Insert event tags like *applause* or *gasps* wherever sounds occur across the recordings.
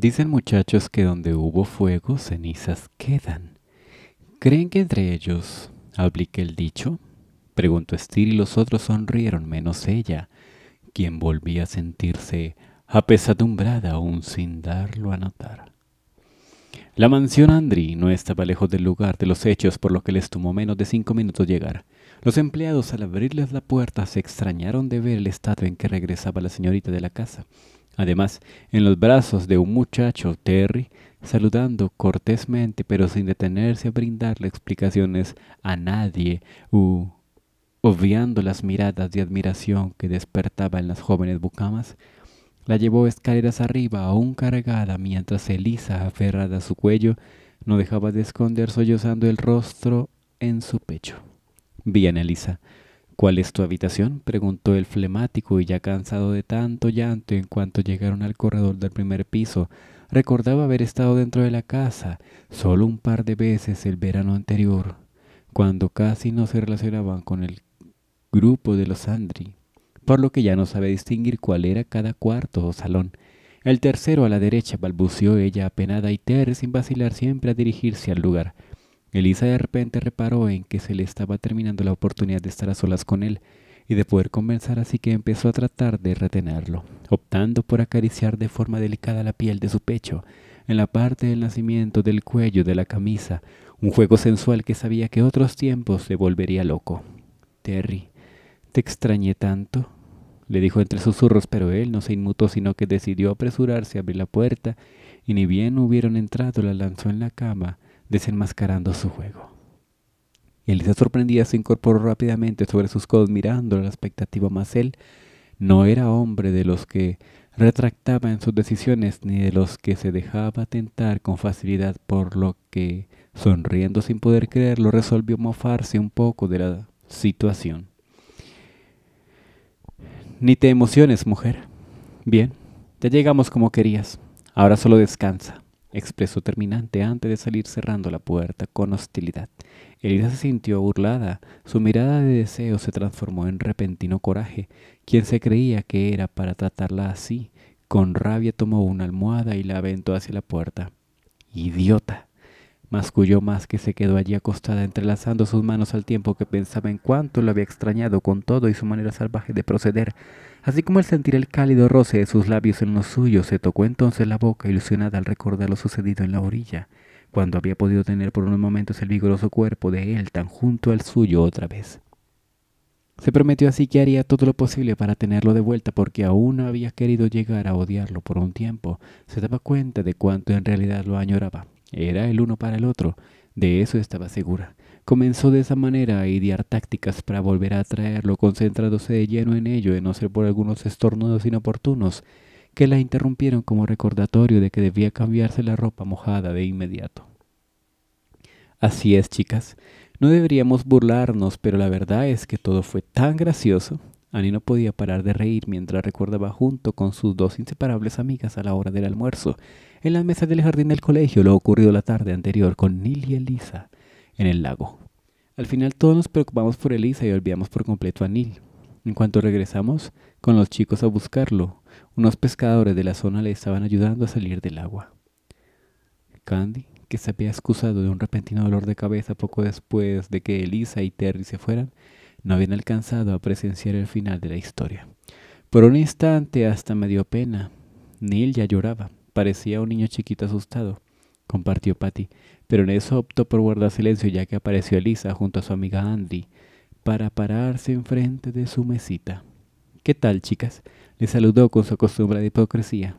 Dicen muchachos que donde hubo fuego, cenizas quedan. ¿Creen que entre ellos aplique el dicho? Preguntó Estir y los otros sonrieron menos ella, quien volvía a sentirse apesadumbrada aún sin darlo a notar. La mansión Andri no estaba lejos del lugar de los hechos, por lo que les tomó menos de cinco minutos llegar. Los empleados al abrirles la puerta se extrañaron de ver el estado en que regresaba la señorita de la casa. Además, en los brazos de un muchacho, Terry, saludando cortésmente pero sin detenerse a brindarle explicaciones a nadie u obviando las miradas de admiración que despertaba en las jóvenes bucamas, la llevó escaleras arriba aún cargada mientras Elisa, aferrada a su cuello, no dejaba de esconder sollozando el rostro en su pecho. Bien, Elisa, ¿Cuál es tu habitación? preguntó el flemático y ya cansado de tanto llanto en cuanto llegaron al corredor del primer piso. Recordaba haber estado dentro de la casa solo un par de veces el verano anterior, cuando casi no se relacionaban con el grupo de los Andri, por lo que ya no sabe distinguir cuál era cada cuarto o salón. El tercero a la derecha balbuceó ella apenada y Ter sin vacilar siempre a dirigirse al lugar. Elisa de repente reparó en que se le estaba terminando la oportunidad de estar a solas con él y de poder conversar, así que empezó a tratar de retenerlo, optando por acariciar de forma delicada la piel de su pecho, en la parte del nacimiento del cuello de la camisa, un juego sensual que sabía que otros tiempos se volvería loco. Terry, te extrañé tanto, le dijo entre susurros, pero él no se inmutó, sino que decidió apresurarse a abrir la puerta, y ni bien hubieron entrado, la lanzó en la cama, desenmascarando su juego. Elisa sorprendida se incorporó rápidamente sobre sus codos mirando la expectativa, más él no era hombre de los que retractaba en sus decisiones ni de los que se dejaba tentar con facilidad por lo que, sonriendo sin poder creerlo, resolvió mofarse un poco de la situación. Ni te emociones, mujer. Bien, ya llegamos como querías. Ahora solo descansa expresó terminante antes de salir cerrando la puerta con hostilidad. elisa se sintió burlada, su mirada de deseo se transformó en repentino coraje. Quien se creía que era para tratarla así, con rabia tomó una almohada y la aventó hacia la puerta. ¡Idiota! Masculló más que se quedó allí acostada entrelazando sus manos al tiempo que pensaba en cuánto lo había extrañado con todo y su manera salvaje de proceder. Así como al sentir el cálido roce de sus labios en los suyos, se tocó entonces la boca ilusionada al recordar lo sucedido en la orilla, cuando había podido tener por unos momentos el vigoroso cuerpo de él tan junto al suyo otra vez. Se prometió así que haría todo lo posible para tenerlo de vuelta porque aún no había querido llegar a odiarlo por un tiempo. Se daba cuenta de cuánto en realidad lo añoraba. Era el uno para el otro, de eso estaba segura. Comenzó de esa manera a idear tácticas para volver a atraerlo, concentrándose de lleno en ello, de no ser por algunos estornudos inoportunos que la interrumpieron como recordatorio de que debía cambiarse la ropa mojada de inmediato. Así es, chicas. No deberíamos burlarnos, pero la verdad es que todo fue tan gracioso. Annie no podía parar de reír mientras recordaba junto con sus dos inseparables amigas a la hora del almuerzo, en la mesa del jardín del colegio, lo ocurrido la tarde anterior con nil y Elisa en el lago. Al final todos nos preocupamos por Elisa y olvidamos por completo a Neil. En cuanto regresamos con los chicos a buscarlo, unos pescadores de la zona le estaban ayudando a salir del agua. Candy, que se había excusado de un repentino dolor de cabeza poco después de que Elisa y Terry se fueran, no habían alcanzado a presenciar el final de la historia. Por un instante hasta me dio pena. Neil ya lloraba, parecía un niño chiquito asustado, compartió Patty, pero en eso optó por guardar silencio ya que apareció Elisa junto a su amiga Andy para pararse enfrente de su mesita. ¿Qué tal, chicas? Le saludó con su de hipocresía.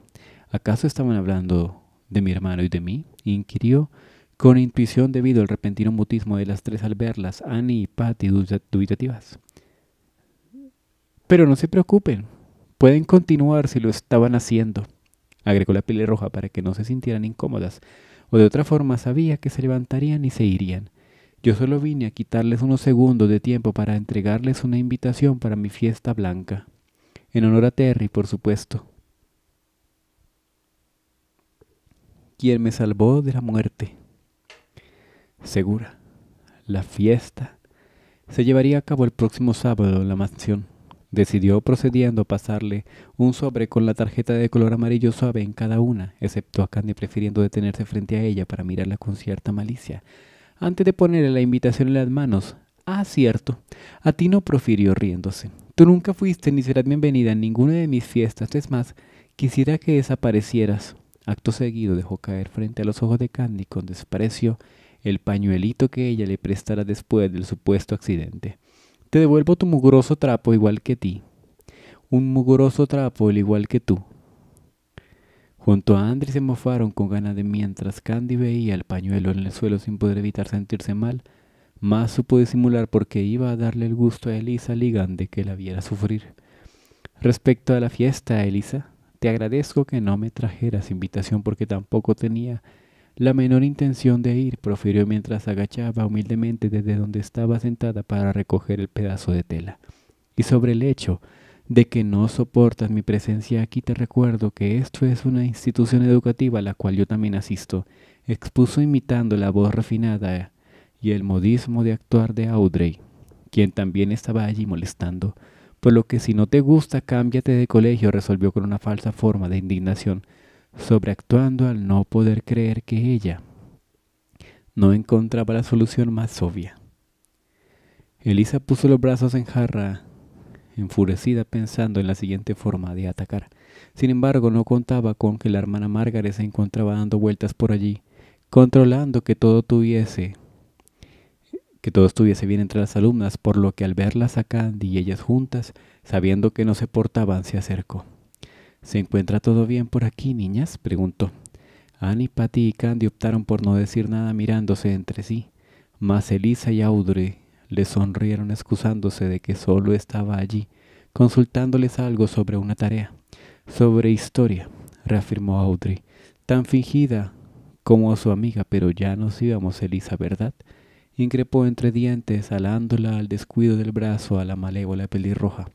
¿Acaso estaban hablando de mi hermano y de mí? inquirió con intuición debido al repentino mutismo de las tres al verlas, Annie y Patty dubitativas. Pero no se preocupen, pueden continuar si lo estaban haciendo. Agregó la roja para que no se sintieran incómodas, o de otra forma sabía que se levantarían y se irían. Yo solo vine a quitarles unos segundos de tiempo para entregarles una invitación para mi fiesta blanca. En honor a Terry, por supuesto. Quien me salvó de la muerte. Segura. La fiesta se llevaría a cabo el próximo sábado en la mansión. Decidió procediendo a pasarle un sobre con la tarjeta de color amarillo suave en cada una, excepto a Candy prefiriendo detenerse frente a ella para mirarla con cierta malicia. Antes de ponerle la invitación en las manos, ah, cierto, a ti no profirió riéndose. Tú nunca fuiste ni serás bienvenida en ninguna de mis fiestas, es más, quisiera que desaparecieras. Acto seguido dejó caer frente a los ojos de Candy con desprecio el pañuelito que ella le prestara después del supuesto accidente. Te devuelvo tu mugroso trapo igual que ti, un mugroso trapo el igual que tú. Junto a Andri se mofaron con ganas de mientras Candy veía el pañuelo en el suelo sin poder evitar sentirse mal, más supo disimular porque iba a darle el gusto a Elisa Ligan de que la viera sufrir. Respecto a la fiesta, Elisa, te agradezco que no me trajeras invitación porque tampoco tenía la menor intención de ir, profirió mientras agachaba humildemente desde donde estaba sentada para recoger el pedazo de tela. Y sobre el hecho de que no soportas mi presencia aquí, te recuerdo que esto es una institución educativa a la cual yo también asisto, expuso imitando la voz refinada y el modismo de actuar de Audrey, quien también estaba allí molestando. Por lo que si no te gusta, cámbiate de colegio, resolvió con una falsa forma de indignación sobreactuando al no poder creer que ella no encontraba la solución más obvia. Elisa puso los brazos en jarra, enfurecida pensando en la siguiente forma de atacar. Sin embargo, no contaba con que la hermana Margaret se encontraba dando vueltas por allí, controlando que todo tuviese que todo estuviese bien entre las alumnas, por lo que al verlas a y ellas juntas, sabiendo que no se portaban, se acercó. ¿Se encuentra todo bien por aquí, niñas? preguntó. Annie, Patty y Candy optaron por no decir nada mirándose entre sí, mas Elisa y Audrey le sonrieron excusándose de que solo estaba allí, consultándoles algo sobre una tarea. Sobre historia, reafirmó Audrey, tan fingida como su amiga, pero ya nos íbamos, Elisa, ¿verdad? Increpó entre dientes, alándola al descuido del brazo a la malévola pelirroja.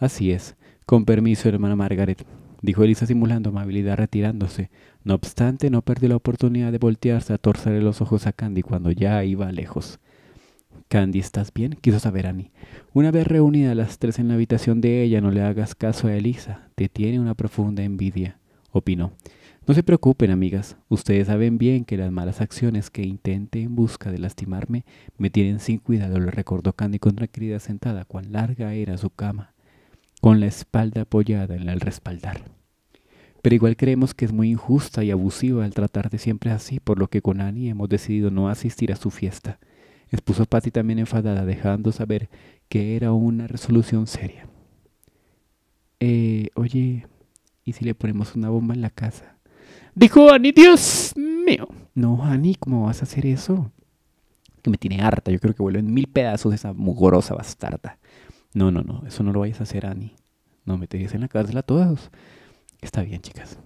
Así es, con permiso, hermana Margaret, dijo Elisa simulando amabilidad retirándose. No obstante, no perdió la oportunidad de voltearse a torcerle los ojos a Candy cuando ya iba lejos. Candy, ¿estás bien? quiso saber Annie. Una vez reunidas las tres en la habitación de ella, no le hagas caso a Elisa. Te tiene una profunda envidia, opinó. No se preocupen, amigas. Ustedes saben bien que las malas acciones que intente en busca de lastimarme me tienen sin cuidado, le recordó Candy con tranquilidad sentada cuán larga era su cama con la espalda apoyada en el respaldar. Pero igual creemos que es muy injusta y abusiva el tratar de siempre así, por lo que con Annie hemos decidido no asistir a su fiesta. Expuso Patty también enfadada, dejando saber que era una resolución seria. Eh, oye, ¿y si le ponemos una bomba en la casa? Dijo Annie, Dios mío. No, Annie, ¿cómo vas a hacer eso? Que me tiene harta, yo creo que vuelve en mil pedazos esa mugorosa bastarda. No, no, no, eso no lo vayas a hacer, Annie. No meterías en la cárcel a todos. Está bien, chicas.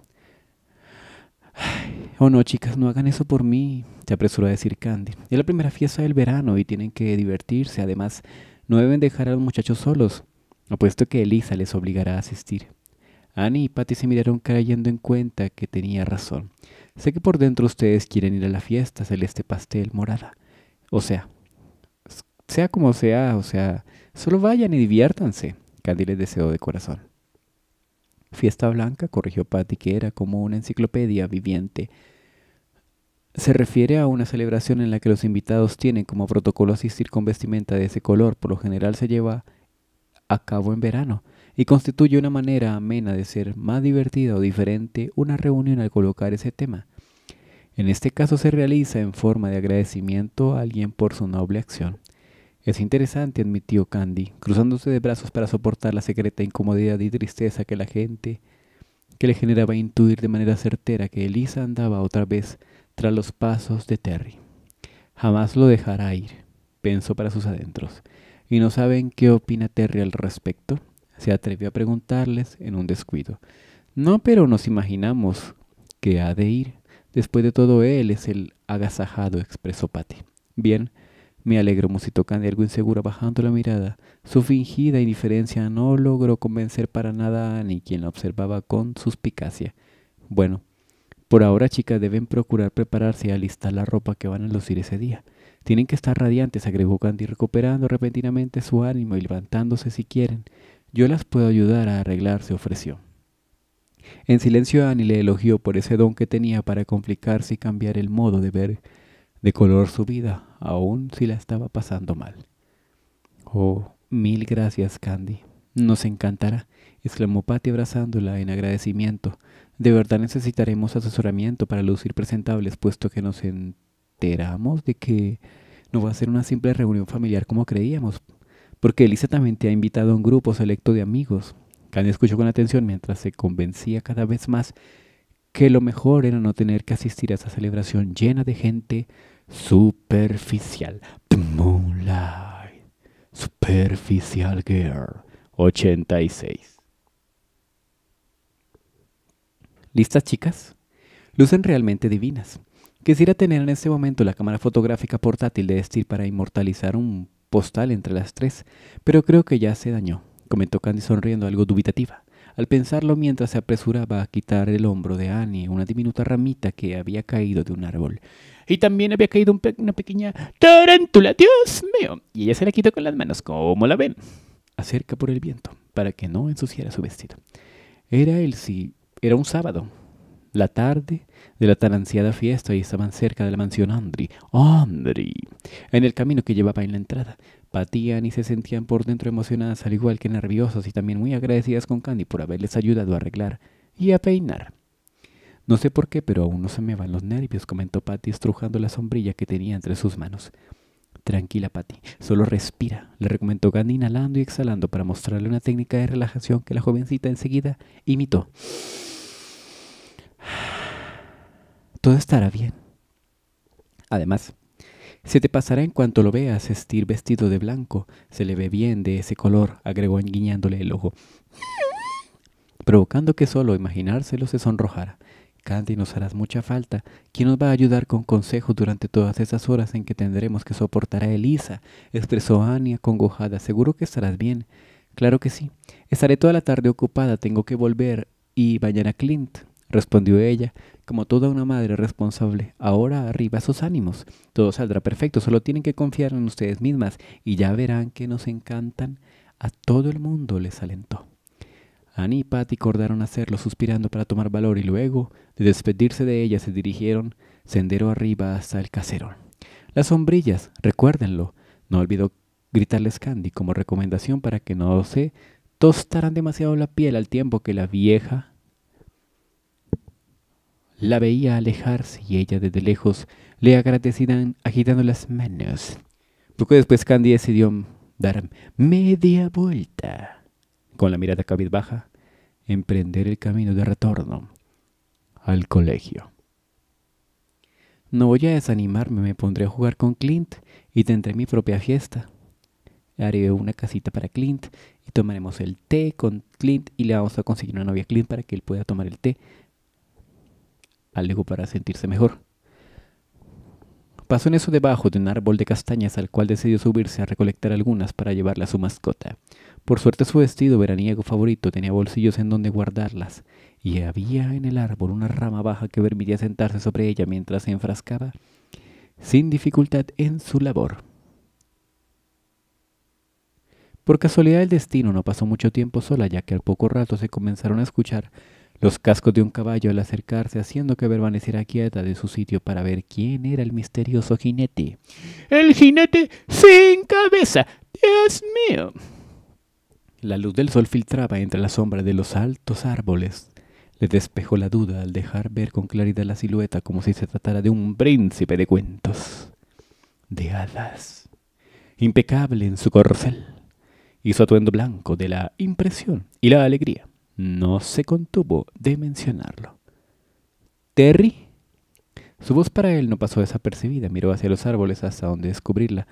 oh, no, chicas, no hagan eso por mí, se apresuró a decir Candy. Es la primera fiesta del verano y tienen que divertirse. Además, no deben dejar a los muchachos solos. Apuesto que Elisa les obligará a asistir. Annie y Patty se miraron cayendo en cuenta que tenía razón. Sé que por dentro ustedes quieren ir a la fiesta celeste pastel morada. O sea, sea como sea, o sea, Solo vayan y diviértanse, Candy les deseó de corazón. Fiesta Blanca, corrigió Patty, que era como una enciclopedia viviente. Se refiere a una celebración en la que los invitados tienen como protocolo asistir con vestimenta de ese color. Por lo general se lleva a cabo en verano y constituye una manera amena de ser más divertida o diferente una reunión al colocar ese tema. En este caso se realiza en forma de agradecimiento a alguien por su noble acción. Es interesante, admitió Candy, cruzándose de brazos para soportar la secreta incomodidad y tristeza que la gente que le generaba intuir de manera certera que Elisa andaba otra vez tras los pasos de Terry. Jamás lo dejará ir, pensó para sus adentros. ¿Y no saben qué opina Terry al respecto? Se atrevió a preguntarles en un descuido. No, pero nos imaginamos que ha de ir. Después de todo, él es el agasajado, expresó Patty. Bien, me alegro, Musito Candy algo insegura bajando la mirada. Su fingida indiferencia no logró convencer para nada a ni quien la observaba con suspicacia. Bueno, por ahora chicas deben procurar prepararse y alistar la ropa que van a lucir ese día. Tienen que estar radiantes, agregó Candy recuperando repentinamente su ánimo y levantándose si quieren. Yo las puedo ayudar a arreglarse, ofreció. En silencio Annie le elogió por ese don que tenía para complicarse y cambiar el modo de ver de color su vida, aún si la estaba pasando mal. Oh, mil gracias, Candy. Nos encantará, exclamó Patty abrazándola en agradecimiento. De verdad necesitaremos asesoramiento para lucir presentables, puesto que nos enteramos de que no va a ser una simple reunión familiar como creíamos, porque Elisa también te ha invitado a un grupo selecto de amigos. Candy escuchó con atención mientras se convencía cada vez más que lo mejor era no tener que asistir a esa celebración llena de gente superficial. Moonlight. Superficial Girl. 86. ¿Listas chicas? Lucen realmente divinas. Quisiera tener en este momento la cámara fotográfica portátil de Steel para inmortalizar un postal entre las tres, pero creo que ya se dañó, comentó Candy sonriendo algo dubitativa. Al pensarlo mientras se apresuraba a quitar el hombro de Annie una diminuta ramita que había caído de un árbol, y también había caído una pequeña tarántula, Dios mío. Y ella se la quitó con las manos, como la ven. Acerca por el viento, para que no ensuciara su vestido. Era el si, era un sábado, la tarde de la tan ansiada fiesta y estaban cerca de la mansión Andri. Andri. En el camino que llevaba en la entrada, patían y se sentían por dentro emocionadas al igual que nerviosas y también muy agradecidas con Candy por haberles ayudado a arreglar y a peinar. No sé por qué, pero aún no se me van los nervios, comentó Patty, estrujando la sombrilla que tenía entre sus manos. Tranquila, Patty, solo respira, le recomendó Gandhi inhalando y exhalando para mostrarle una técnica de relajación que la jovencita enseguida imitó. *sighs* Todo estará bien. Además, se te pasará en cuanto lo veas estir vestido de blanco. Se le ve bien de ese color, agregó guiñándole el ojo, provocando que solo imaginárselo se sonrojara. Candy nos harás mucha falta. ¿Quién nos va a ayudar con consejos durante todas esas horas en que tendremos que soportar a Elisa? expresó Anya congojada. Seguro que estarás bien. Claro que sí. Estaré toda la tarde ocupada, tengo que volver y a Clint, respondió ella, como toda una madre responsable. Ahora arriba sus ánimos. Todo saldrá perfecto, solo tienen que confiar en ustedes mismas y ya verán que nos encantan. A todo el mundo les alentó. Annie y Patty acordaron hacerlo suspirando para tomar valor y luego, de despedirse de ella, se dirigieron sendero arriba hasta el caserón. Las sombrillas, recuérdenlo. No olvidó gritarles Candy como recomendación para que no se tostaran demasiado la piel al tiempo que la vieja la veía alejarse y ella desde lejos le agradecían agitando las manos. Poco después Candy decidió dar media vuelta con la mirada cabizbaja, emprender el camino de retorno al colegio. No voy a desanimarme, me pondré a jugar con Clint y tendré mi propia fiesta. Haré una casita para Clint y tomaremos el té con Clint y le vamos a conseguir una novia a Clint para que él pueda tomar el té. Algo para sentirse mejor. Pasó en eso debajo de un árbol de castañas al cual decidió subirse a recolectar algunas para llevarla a su mascota. Por suerte su vestido veraniego favorito tenía bolsillos en donde guardarlas, y había en el árbol una rama baja que permitía sentarse sobre ella mientras se enfrascaba sin dificultad en su labor. Por casualidad el destino no pasó mucho tiempo sola, ya que al poco rato se comenzaron a escuchar los cascos de un caballo al acercarse, haciendo que permaneciera quieta de su sitio para ver quién era el misterioso jinete. ¡El jinete sin cabeza! ¡Dios mío! La luz del sol filtraba entre la sombra de los altos árboles. Le despejó la duda al dejar ver con claridad la silueta como si se tratara de un príncipe de cuentos, de hadas, impecable en su corcel y su atuendo blanco de la impresión y la alegría no se contuvo de mencionarlo. Terry. Su voz para él no pasó desapercibida, miró hacia los árboles hasta donde descubrirla.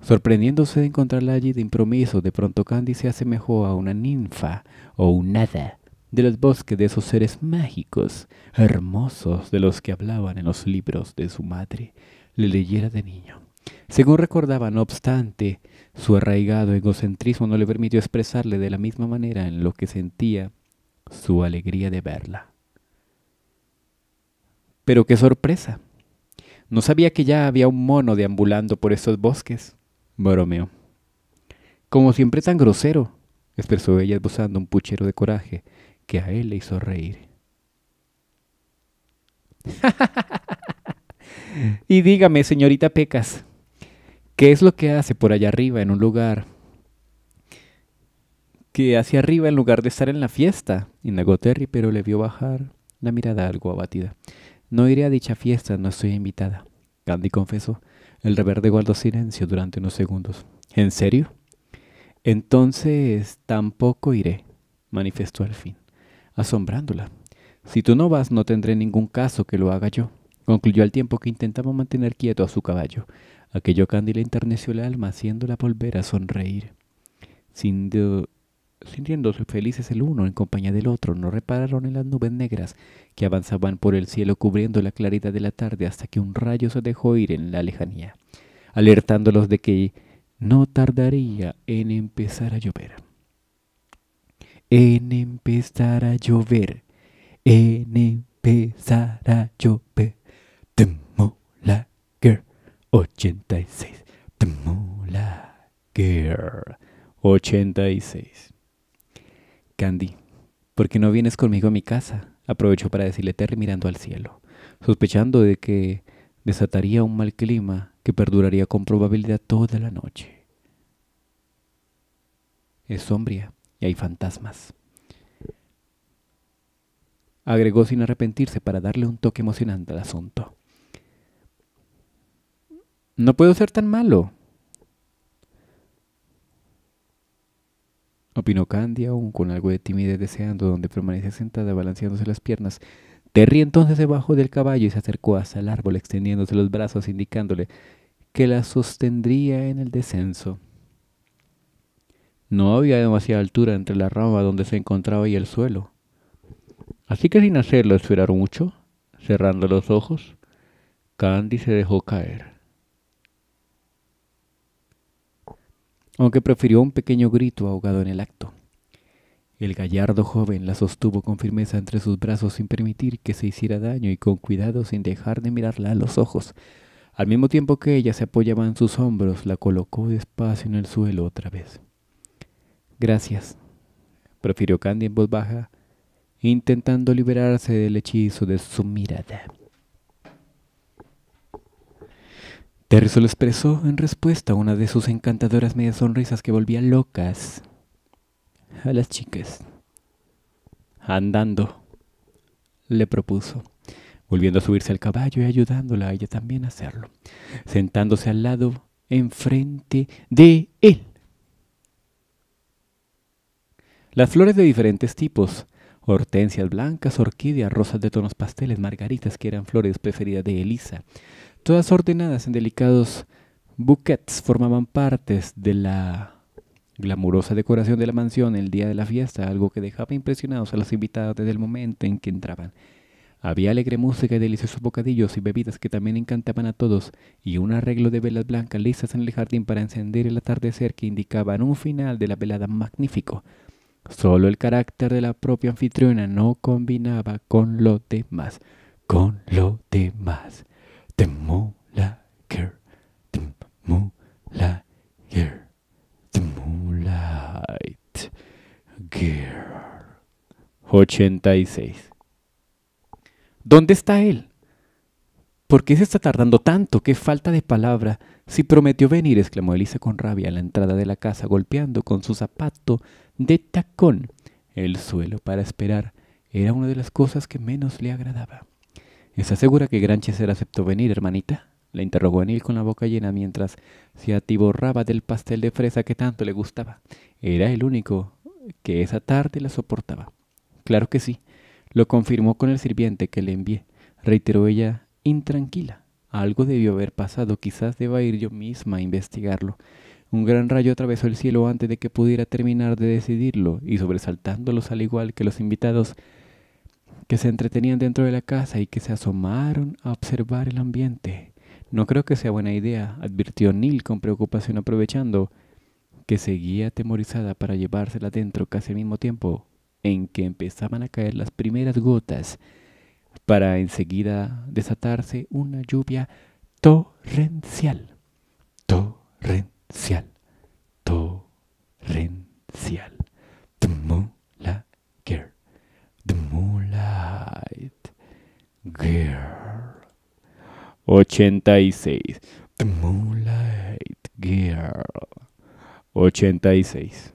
Sorprendiéndose de encontrarla allí de improviso, de pronto Candy se asemejó a una ninfa o un hada de los bosques de esos seres mágicos, hermosos de los que hablaban en los libros de su madre, le leyera de niño. Según recordaba, no obstante, su arraigado egocentrismo no le permitió expresarle de la misma manera en lo que sentía su alegría de verla. Pero qué sorpresa. No sabía que ya había un mono deambulando por estos bosques, bromeó. Como siempre tan grosero, expresó ella esbozando un puchero de coraje que a él le hizo reír. *laughs* y dígame, señorita Pecas, ¿Qué es lo que hace por allá arriba en un lugar? Que hacia arriba, en lugar de estar en la fiesta, indagó Terry, pero le vio bajar la mirada algo abatida. No iré a dicha fiesta, no estoy invitada. Candy confesó. El reverde guardó silencio durante unos segundos. ¿En serio? Entonces tampoco iré, manifestó al fin, asombrándola. Si tú no vas, no tendré ningún caso que lo haga yo, concluyó al tiempo que intentaba mantener quieto a su caballo. Aquello cándida enterneció el alma, haciéndola volver a sonreír. sintiéndose felices el uno en compañía del otro, no repararon en las nubes negras que avanzaban por el cielo cubriendo la claridad de la tarde hasta que un rayo se dejó ir en la lejanía, alertándolos de que no tardaría en empezar a llover. En empezar a llover, en empezar a llover. 86. Tmula Girl 86. Candy, ¿por qué no vienes conmigo a mi casa? Aprovechó para decirle Terry mirando al cielo, sospechando de que desataría un mal clima que perduraría con probabilidad toda la noche. Es sombría y hay fantasmas. Agregó sin arrepentirse para darle un toque emocionante al asunto. No puedo ser tan malo. Opinó Candy aún con algo de timidez deseando, donde permanecía sentada balanceándose las piernas. Terry entonces se bajó del caballo y se acercó hasta el árbol, extendiéndose los brazos, indicándole que la sostendría en el descenso. No había demasiada altura entre la rama donde se encontraba y el suelo. Así que sin hacerlo esperar mucho, cerrando los ojos, Candy se dejó caer. aunque prefirió un pequeño grito ahogado en el acto. El gallardo joven la sostuvo con firmeza entre sus brazos sin permitir que se hiciera daño y con cuidado sin dejar de mirarla a los ojos. Al mismo tiempo que ella se apoyaba en sus hombros, la colocó despacio en el suelo otra vez. Gracias, prefirió Candy en voz baja, intentando liberarse del hechizo de su mirada. Terry le expresó en respuesta una de sus encantadoras medias sonrisas que volvía locas a las chicas. Andando, le propuso, volviendo a subirse al caballo y ayudándola a ella también a hacerlo, sentándose al lado, enfrente de él. Las flores de diferentes tipos, hortensias blancas, orquídeas, rosas de tonos pasteles, margaritas, que eran flores preferidas de Elisa, todas ordenadas en delicados buquets formaban partes de la glamurosa decoración de la mansión el día de la fiesta, algo que dejaba impresionados a los invitados desde el momento en que entraban. Había alegre música y deliciosos bocadillos y bebidas que también encantaban a todos, y un arreglo de velas blancas listas en el jardín para encender el atardecer que indicaban un final de la velada magnífico. Solo el carácter de la propia anfitriona no combinaba con lo demás, con lo demás. 86. ¿Dónde está él? ¿Por qué se está tardando tanto? ¡Qué falta de palabra! Si prometió venir, exclamó Elisa con rabia a la entrada de la casa, golpeando con su zapato de tacón el suelo para esperar. Era una de las cosas que menos le agradaba. —¿Estás segura que granchecer aceptó venir, hermanita? Le interrogó Anil con la boca llena mientras se atiborraba del pastel de fresa que tanto le gustaba. Era el único que esa tarde la soportaba. Claro que sí, lo confirmó con el sirviente que le envié, reiteró ella intranquila. Algo debió haber pasado, quizás deba ir yo misma a investigarlo. Un gran rayo atravesó el cielo antes de que pudiera terminar de decidirlo, y sobresaltándolos al igual que los invitados, que se entretenían dentro de la casa y que se asomaron a observar el ambiente. No creo que sea buena idea, advirtió Neil con preocupación aprovechando que seguía atemorizada para llevársela dentro casi al mismo tiempo en que empezaban a caer las primeras gotas para enseguida desatarse una lluvia torrencial, torrencial, torrencial. The la the Girl. 86. Moonlight Girl. 86.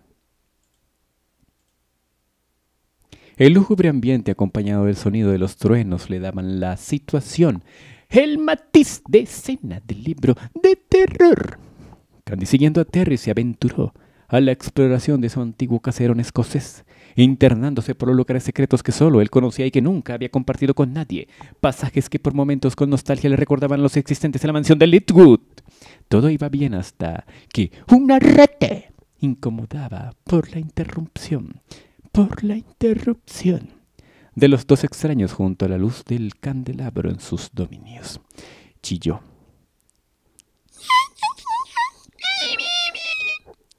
El lúgubre ambiente acompañado del sonido de los truenos le daban la situación, el matiz de escena del libro de terror. Candy siguiendo a Terry se aventuró a la exploración de su antiguo caserón escocés internándose por los lugares secretos que solo él conocía y que nunca había compartido con nadie, pasajes que por momentos con nostalgia le recordaban los existentes en la mansión de Litwood. Todo iba bien hasta que una rete incomodaba por la interrupción, por la interrupción de los dos extraños junto a la luz del candelabro en sus dominios. Chilló.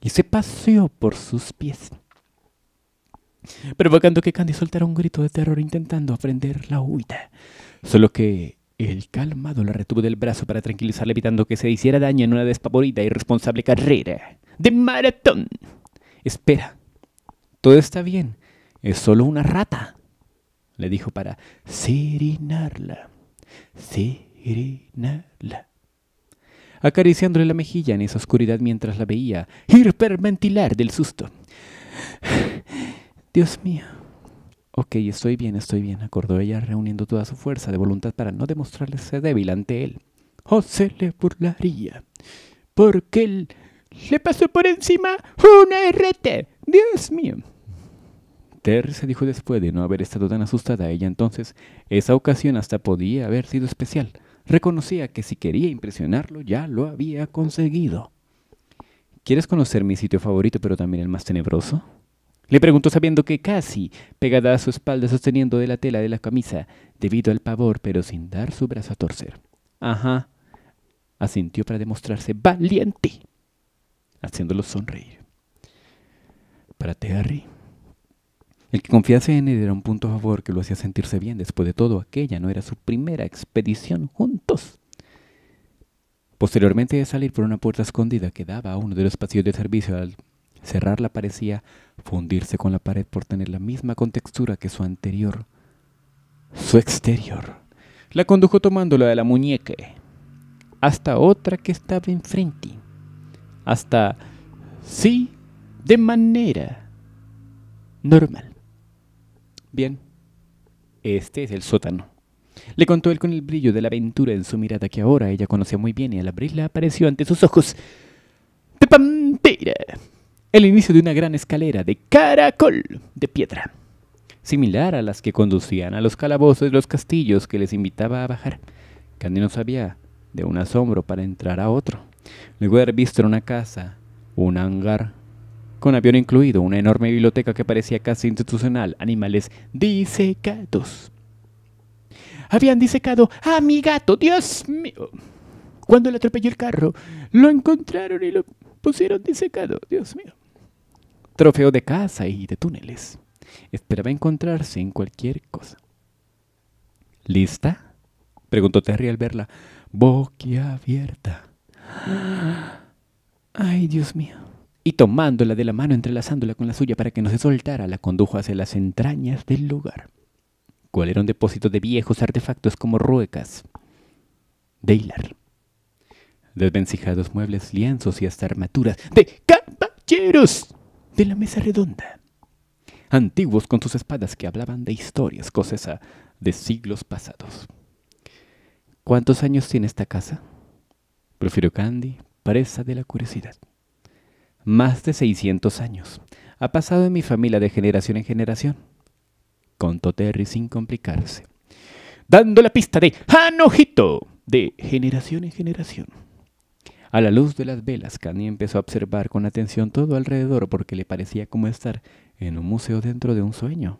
Y se paseó por sus pies provocando que Candy soltara un grito de terror intentando aprender la huida. Solo que el calmado la retuvo del brazo para tranquilizarla evitando que se hiciera daño en una despavorida y irresponsable carrera de maratón. Espera, todo está bien, es solo una rata, le dijo para serenarla, Acariciándole la mejilla en esa oscuridad mientras la veía hiperventilar del susto. Dios mío. Ok, estoy bien, estoy bien, acordó ella, reuniendo toda su fuerza de voluntad para no demostrarse débil ante él. O se le burlaría. Porque él le pasó por encima una RT. Dios mío. Terry se dijo después de no haber estado tan asustada ella entonces, esa ocasión hasta podía haber sido especial. Reconocía que si quería impresionarlo ya lo había conseguido. ¿Quieres conocer mi sitio favorito pero también el más tenebroso? Le preguntó sabiendo que casi pegada a su espalda sosteniendo de la tela de la camisa, debido al pavor, pero sin dar su brazo a torcer. Ajá, asintió para demostrarse valiente, haciéndolo sonreír. Para Terry, el que confiase en él era un punto a favor que lo hacía sentirse bien. Después de todo, aquella no era su primera expedición juntos. Posteriormente de salir por una puerta escondida que daba a uno de los pasillos de servicio al Cerrarla parecía fundirse con la pared por tener la misma contextura que su anterior. Su exterior. La condujo tomándola de la muñeca hasta otra que estaba enfrente. Hasta, sí, de manera normal. Bien, este es el sótano. Le contó él con el brillo de la aventura en su mirada que ahora ella conocía muy bien y al abrirla apareció ante sus ojos. pantera el inicio de una gran escalera de caracol de piedra, similar a las que conducían a los calabozos de los castillos que les invitaba a bajar. Candy no sabía de un asombro para entrar a otro. Luego de haber visto una casa, un hangar, con avión incluido, una enorme biblioteca que parecía casi institucional, animales disecados. Habían disecado a mi gato, Dios mío. Cuando le atropelló el carro, lo encontraron y lo pusieron disecado, Dios mío trofeo de casa y de túneles. Esperaba encontrarse en cualquier cosa. ¿Lista? preguntó Terry al verla, abierta. Ay, Dios mío. Y tomándola de la mano, entrelazándola con la suya para que no se soltara, la condujo hacia las entrañas del lugar, ¿Cuál era un depósito de viejos artefactos como ruecas de desvencijados muebles, lienzos y hasta armaturas de caballeros de la mesa redonda. Antiguos con sus espadas que hablaban de historias, cosas de siglos pasados. ¿Cuántos años tiene esta casa? Profirió Candy, presa de la curiosidad. Más de 600 años. Ha pasado en mi familia de generación en generación. Contó Terry sin complicarse. Dando la pista de Hanojito de generación en generación. A la luz de las velas, Cani empezó a observar con atención todo alrededor porque le parecía como estar en un museo dentro de un sueño.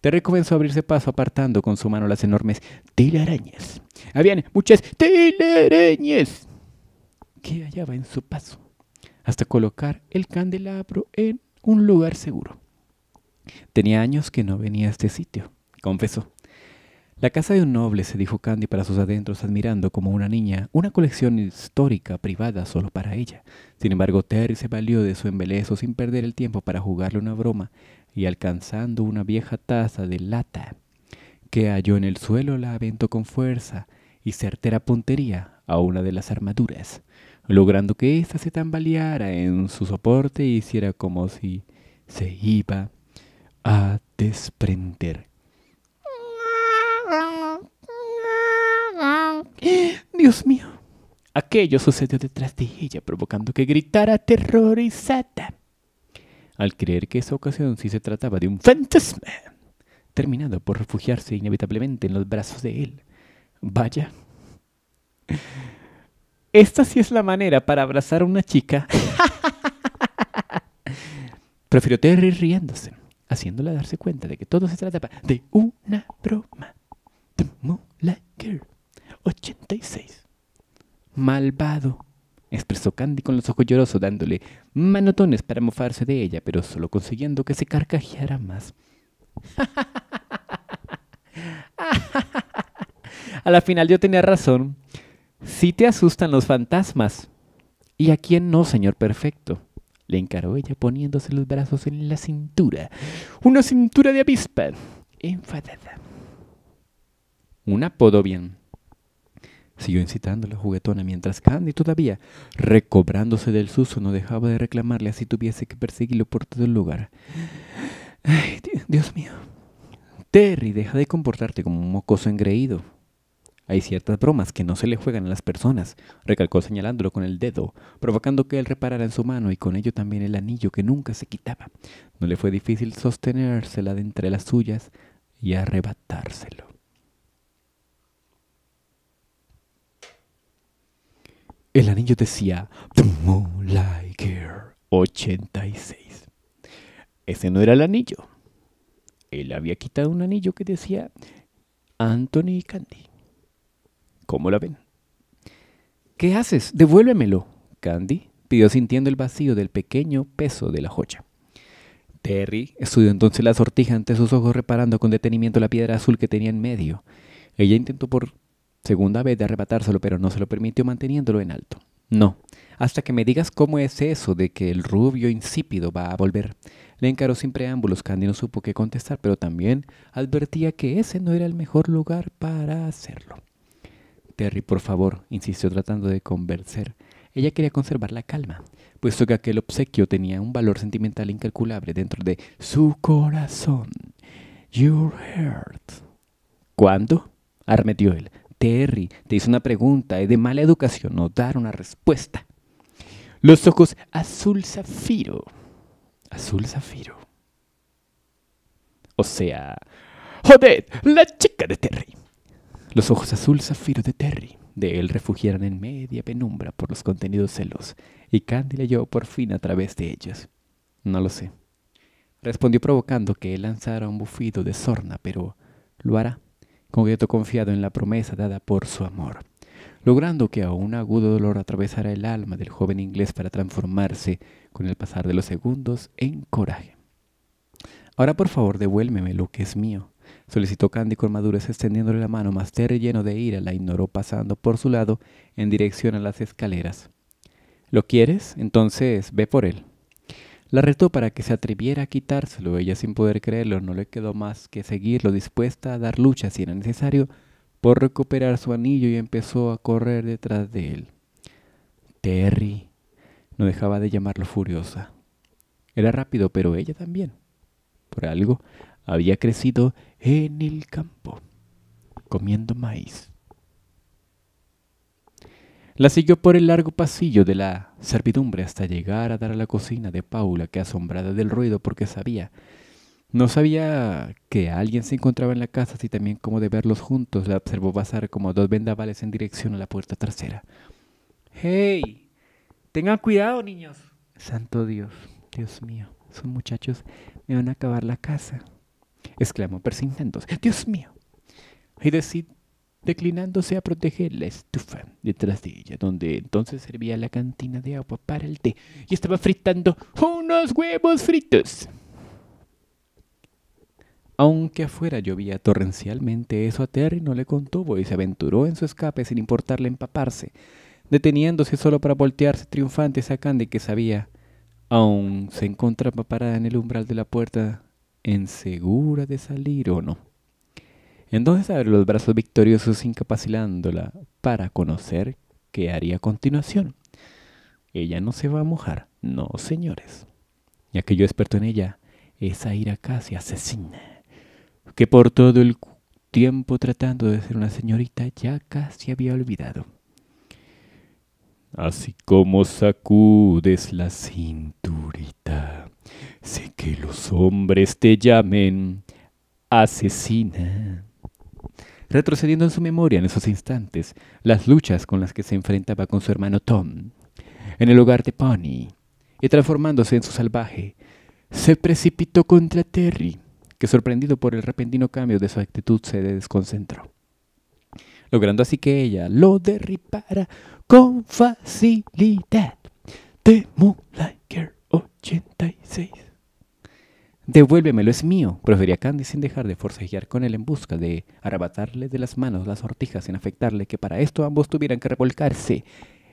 Terry comenzó a abrirse paso apartando con su mano las enormes telarañas. Habían muchas telarañas que hallaba en su paso, hasta colocar el candelabro en un lugar seguro. Tenía años que no venía a este sitio, confesó. La casa de un noble, se dijo Candy para sus adentros, admirando como una niña una colección histórica privada solo para ella. Sin embargo, Terry se valió de su embelezo sin perder el tiempo para jugarle una broma y alcanzando una vieja taza de lata que halló en el suelo la aventó con fuerza y certera puntería a una de las armaduras, logrando que ésta se tambaleara en su soporte e hiciera como si se iba a desprender. *gasps* Dios mío. Aquello sucedió detrás de ella, provocando que gritara aterrorizada. Al creer que esa ocasión sí se trataba de un fantasma, Terminado por refugiarse inevitablemente en los brazos de él. Vaya. Esta sí es la manera para abrazar a una chica. *laughs* Prefirió Terry riéndose, haciéndola darse cuenta de que todo se trataba de una broma. 86. Malvado, expresó Candy con los ojos llorosos, dándole manotones para mofarse de ella, pero solo consiguiendo que se carcajeara más. *laughs* A la final yo tenía razón. si te asustan los fantasmas. ¿Y a quién no, señor perfecto? Le encaró ella poniéndose los brazos en la cintura. Una cintura de avispa. Enfadada. Un apodo bien. Siguió incitando la juguetona mientras Candy todavía, recobrándose del suso, no dejaba de reclamarle así tuviese que perseguirlo por todo el lugar. Ay, Dios mío. Terry, deja de comportarte como un mocoso engreído. Hay ciertas bromas que no se le juegan a las personas, recalcó señalándolo con el dedo, provocando que él reparara en su mano y con ello también el anillo que nunca se quitaba. No le fue difícil sostenérsela de entre las suyas y arrebatárselo. el anillo decía The Moonlight 86. Ese no era el anillo. Él había quitado un anillo que decía Anthony Candy. ¿Cómo la ven? ¿Qué haces? Devuélvemelo. Candy pidió sintiendo el vacío del pequeño peso de la joya. Terry estudió entonces la sortija ante sus ojos reparando con detenimiento la piedra azul que tenía en medio. Ella intentó por segunda vez de arrebatárselo, pero no se lo permitió manteniéndolo en alto. No, hasta que me digas cómo es eso de que el rubio insípido va a volver. Le encaró sin preámbulos, Candy no supo qué contestar, pero también advertía que ese no era el mejor lugar para hacerlo. Terry, por favor, insistió tratando de convencer. Ella quería conservar la calma, puesto que aquel obsequio tenía un valor sentimental incalculable dentro de su corazón. Your heart. ¿Cuándo? arremetió él. Terry te hizo una pregunta, y de mala educación no dar una respuesta. Los ojos azul zafiro. Azul zafiro. O sea, joder, la chica de Terry. Los ojos azul zafiro de Terry. De él refugiaron en media penumbra por los contenidos celos, y Candy leyó por fin a través de ellos. No lo sé. Respondió provocando que él lanzara un bufido de sorna, pero lo hará con confiado en la promesa dada por su amor, logrando que a un agudo dolor atravesara el alma del joven inglés para transformarse con el pasar de los segundos en coraje. Ahora por favor devuélveme lo que es mío, solicitó Candy con madurez extendiéndole la mano, más y lleno de ira la ignoró pasando por su lado en dirección a las escaleras. ¿Lo quieres? Entonces ve por él, la retó para que se atreviera a quitárselo. Ella sin poder creerlo no le quedó más que seguirlo, dispuesta a dar lucha si era necesario por recuperar su anillo y empezó a correr detrás de él. Terry no dejaba de llamarlo furiosa. Era rápido, pero ella también. Por algo, había crecido en el campo, comiendo maíz. La siguió por el largo pasillo de la servidumbre hasta llegar a dar a la cocina de Paula, que asombrada del ruido porque sabía, no sabía que alguien se encontraba en la casa, así también como de verlos juntos, la observó pasar como dos vendavales en dirección a la puerta trasera. ¡Hey! Tengan cuidado, niños. Santo Dios, Dios mío, son muchachos me van a acabar la casa. exclamó persignándose. Dios mío. Y declinándose a proteger la estufa detrás de ella, donde entonces servía la cantina de agua para el té, y estaba fritando unos huevos fritos. Aunque afuera llovía torrencialmente, eso a Terry no le contuvo y se aventuró en su escape sin importarle empaparse, deteniéndose solo para voltearse triunfante sacando Candy que sabía, aún se encontraba parada en el umbral de la puerta, en de salir o no. Entonces abre los brazos victoriosos incapacitándola para conocer qué haría a continuación. Ella no se va a mojar, no señores. Y aquello experto en ella, esa ira casi asesina, que por todo el tiempo tratando de ser una señorita ya casi había olvidado. Así como sacudes la cinturita, sé que los hombres te llamen asesina retrocediendo en su memoria en esos instantes las luchas con las que se enfrentaba con su hermano Tom en el hogar de Pony y transformándose en su salvaje, se precipitó contra Terry, que sorprendido por el repentino cambio de su actitud se desconcentró, logrando así que ella lo derribara con facilidad. The Moonlight 86 Devuélvemelo, es mío, profería Candy sin dejar de forcejear con él en busca de arrebatarle de las manos las sortijas sin afectarle que para esto ambos tuvieran que revolcarse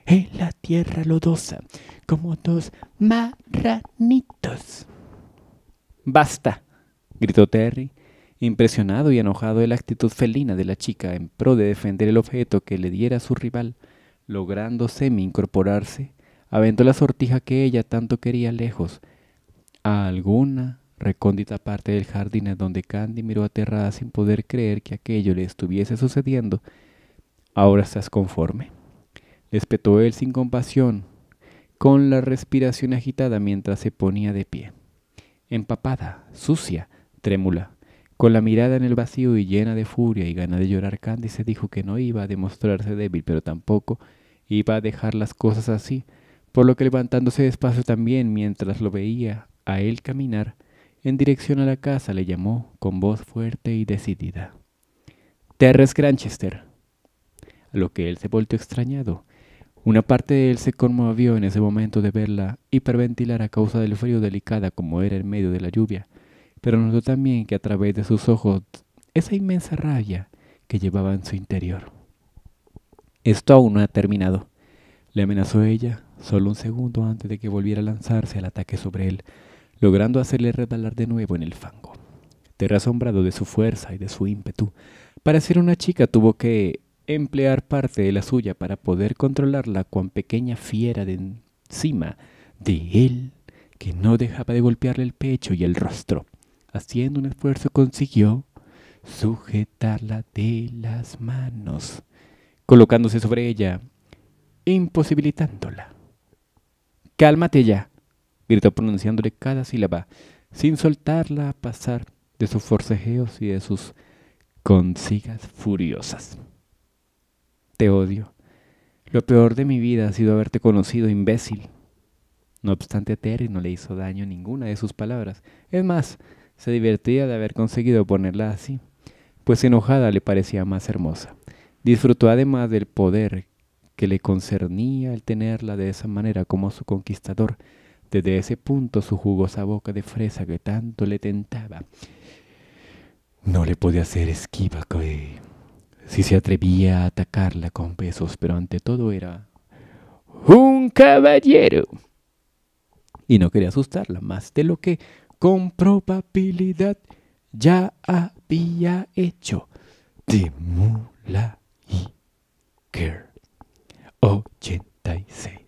en la tierra lodosa como dos marranitos. Basta, gritó Terry, impresionado y enojado de la actitud felina de la chica en pro de defender el objeto que le diera su rival, logrando semi incorporarse, aventó la sortija que ella tanto quería lejos, a alguna recóndita parte del jardín en donde Candy miró aterrada sin poder creer que aquello le estuviese sucediendo. Ahora estás conforme. Le él sin compasión, con la respiración agitada mientras se ponía de pie. Empapada, sucia, trémula, con la mirada en el vacío y llena de furia y gana de llorar, Candy se dijo que no iba a demostrarse débil, pero tampoco iba a dejar las cosas así, por lo que levantándose despacio también mientras lo veía a él caminar, en dirección a la casa le llamó con voz fuerte y decidida. —¡Terres Granchester. A lo que él se volvió extrañado. Una parte de él se conmovió en ese momento de verla hiperventilar a causa del frío delicada como era en medio de la lluvia, pero notó también que a través de sus ojos esa inmensa rabia que llevaba en su interior. Esto aún no ha terminado, le amenazó ella solo un segundo antes de que volviera a lanzarse al ataque sobre él, logrando hacerle redalar de nuevo en el fango. Terra asombrado de su fuerza y de su ímpetu, para ser una chica tuvo que emplear parte de la suya para poder controlar la cuan pequeña fiera de encima de él, que no dejaba de golpearle el pecho y el rostro. Haciendo un esfuerzo consiguió sujetarla de las manos, colocándose sobre ella, imposibilitándola. Cálmate ya, gritó pronunciándole cada sílaba, sin soltarla a pasar de sus forcejeos y de sus consigas furiosas. Te odio. Lo peor de mi vida ha sido haberte conocido, imbécil. No obstante, Terry no le hizo daño ninguna de sus palabras. Es más, se divertía de haber conseguido ponerla así, pues enojada le parecía más hermosa. Disfrutó además del poder que le concernía el tenerla de esa manera como su conquistador, desde ese punto su jugosa boca de fresa que tanto le tentaba. No le podía hacer esquiva que si se atrevía a atacarla con besos, pero ante todo era un caballero. Y no quería asustarla más de lo que con probabilidad ya había hecho. The y 86.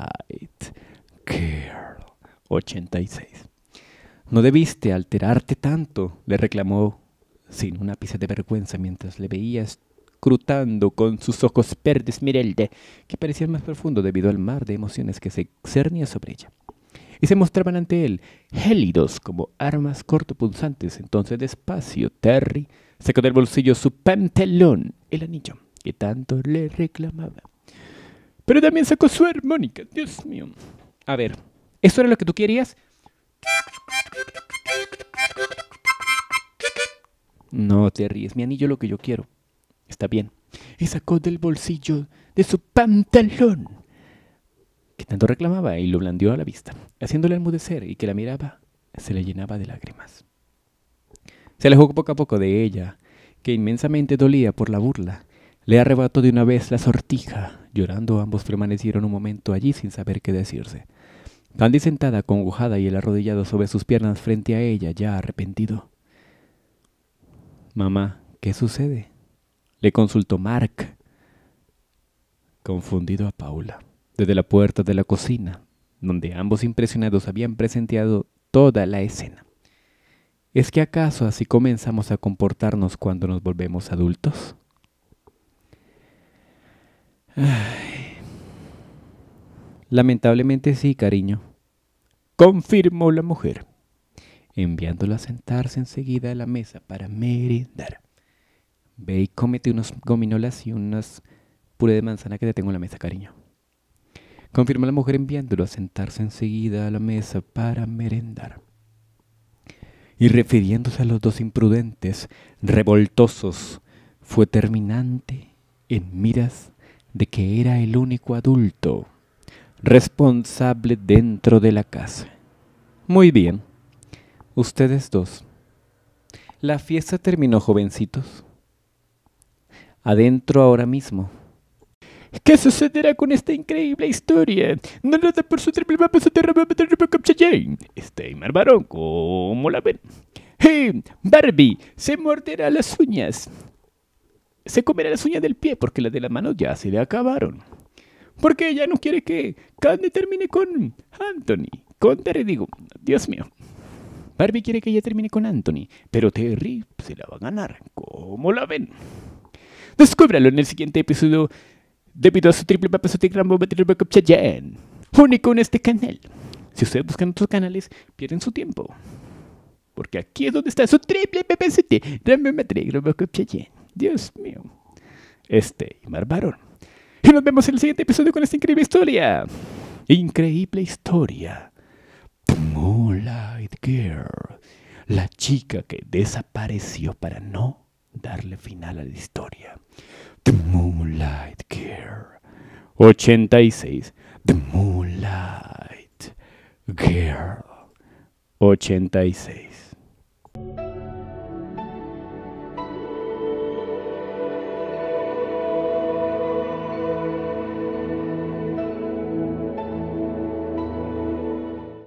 Light Girl 86. No debiste alterarte tanto, le reclamó sin una pizca de vergüenza mientras le veía escrutando con sus ojos verdes Mirelde, que parecían más profundos debido al mar de emociones que se cernía sobre ella. Y se mostraban ante él, gélidos como armas cortopunzantes. Entonces, despacio, Terry sacó del bolsillo su pantalón, el anillo que tanto le reclamaba. Pero también sacó su armónica, Dios mío. A ver, ¿eso era lo que tú querías? No te ríes, mi anillo lo que yo quiero. Está bien. Y sacó del bolsillo de su pantalón que tanto reclamaba y lo blandió a la vista, haciéndole enmudecer y que la miraba se le llenaba de lágrimas. Se alejó poco a poco de ella, que inmensamente dolía por la burla le arrebató de una vez la sortija. Llorando ambos permanecieron un momento allí sin saber qué decirse. Candy sentada, congojada y el arrodillado sobre sus piernas frente a ella, ya arrepentido. Mamá, ¿qué sucede? Le consultó Mark, confundido a Paula, desde la puerta de la cocina, donde ambos impresionados habían presenteado toda la escena. ¿Es que acaso así comenzamos a comportarnos cuando nos volvemos adultos? Lamentablemente sí, cariño. Confirmó la mujer, enviándolo a sentarse enseguida a la mesa para merendar. Ve y cómete unas gominolas y unas puré de manzana que te tengo en la mesa, cariño. Confirmó la mujer enviándolo a sentarse enseguida a la mesa para merendar. Y refiriéndose a los dos imprudentes, revoltosos, fue terminante en miras de que era el único adulto responsable dentro de la casa. Muy bien, ustedes dos. La fiesta terminó, jovencitos. Adentro ahora mismo. ¿Qué sucederá con esta increíble historia? No nada por su triple mapa, su terra Este marbarón, ¿cómo la ven? ¡Hey! Barbie se morderá las uñas se comerá la uñas del pie porque las de la mano ya se le acabaron. Porque ella no quiere que Candy termine con Anthony. Con Terry digo, Dios mío. Barbie quiere que ella termine con Anthony, pero Terry se la va a ganar. ¿Cómo la ven? Descúbralo en el siguiente episodio a su Triple Único en este canal. Si ustedes buscan otros canales, pierden su tiempo. Porque aquí es donde está su triple PPCT. Rambo Dios mío. Este, y varón Y nos vemos en el siguiente episodio con esta increíble historia. Increíble historia. The Moonlight Girl. La chica que desapareció para no darle final a la historia. The Moonlight Girl. 86. The Moonlight Girl. 86.